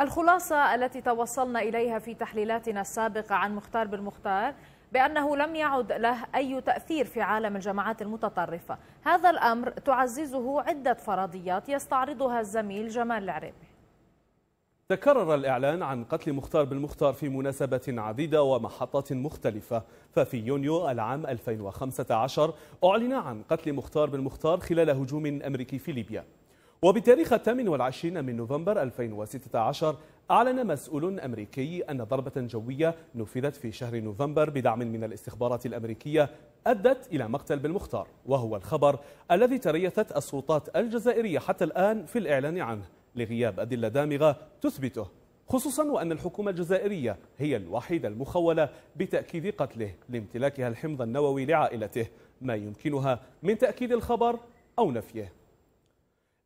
الخلاصة التي توصلنا إليها في تحليلاتنا السابقة عن مختار بالمختار بأنه لم يعد له أي تأثير في عالم الجماعات المتطرفة هذا الأمر تعززه عدة فرضيات يستعرضها الزميل جمال العريبي تكرر الإعلان عن قتل مختار بالمختار في مناسبة عديدة ومحطات مختلفة ففي يونيو العام 2015 أعلن عن قتل مختار بالمختار خلال هجوم أمريكي في ليبيا وبتاريخ 28 من نوفمبر 2016 أعلن مسؤول أمريكي أن ضربة جوية نفذت في شهر نوفمبر بدعم من الاستخبارات الأمريكية أدت إلى مقتل بالمختار وهو الخبر الذي تريثت السلطات الجزائرية حتى الآن في الإعلان عنه لغياب أدلة دامغة تثبته خصوصا وأن الحكومة الجزائرية هي الوحيدة المخولة بتأكيد قتله لامتلاكها الحمض النووي لعائلته ما يمكنها من تأكيد الخبر أو نفيه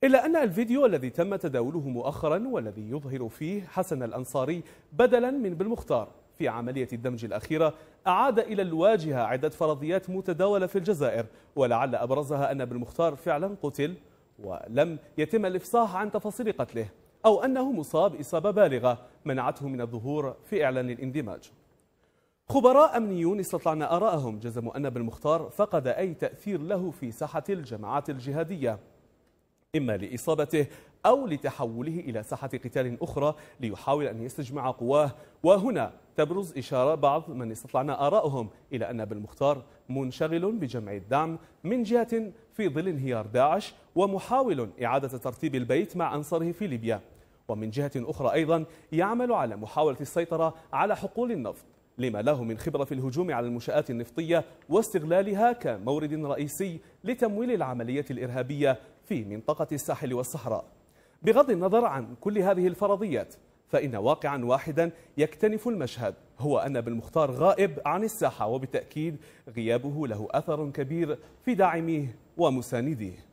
إلا أن الفيديو الذي تم تداوله مؤخرا والذي يظهر فيه حسن الأنصاري بدلا من بالمختار في عملية الدمج الأخيرة أعاد إلى الواجهة عدة فرضيات متداولة في الجزائر ولعل أبرزها أن بالمختار فعلا قتل ولم يتم الإفصاح عن تفاصيل قتله أو أنه مصاب إصابة بالغة منعته من الظهور في إعلان الاندماج خبراء أمنيون استطلعنا آراءهم جزموا أن بالمختار فقد أي تأثير له في ساحة الجماعات الجهادية إما لإصابته أو لتحوله إلى ساحة قتال أخرى ليحاول أن يستجمع قواه وهنا تبرز إشارة بعض من استطلعنا آراءهم إلى أن بالمختار منشغل بجمع الدعم من جهة في ظل انهيار داعش ومحاول إعادة ترتيب البيت مع أنصاره في ليبيا ومن جهة أخرى أيضا يعمل على محاولة السيطرة على حقول النفط لما له من خبرة في الهجوم على المنشآت النفطية واستغلالها كمورد رئيسي لتمويل العملية الإرهابية في منطقة الساحل والصحراء بغض النظر عن كل هذه الفرضيات فإن واقعا واحدا يكتنف المشهد هو أن بالمختار غائب عن الساحة وبالتأكيد غيابه له أثر كبير في داعميه ومسانديه